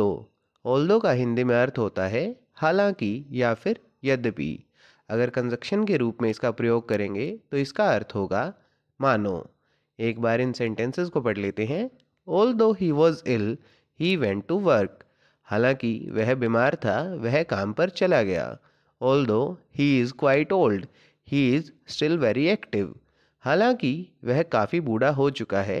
दो दो का हिंदी में अर्थ होता है हालांकि या फिर यद्यपि अगर कंजक्शन के रूप में इसका प्रयोग करेंगे तो इसका अर्थ होगा मानो एक बार इन सेंटेंसेस को पढ़ लेते हैं although he was ill he went to work हालांकि वह बीमार था वह काम पर चला गया although he is quite old he is still very active हालांकि वह काफ़ी बूढ़ा हो चुका है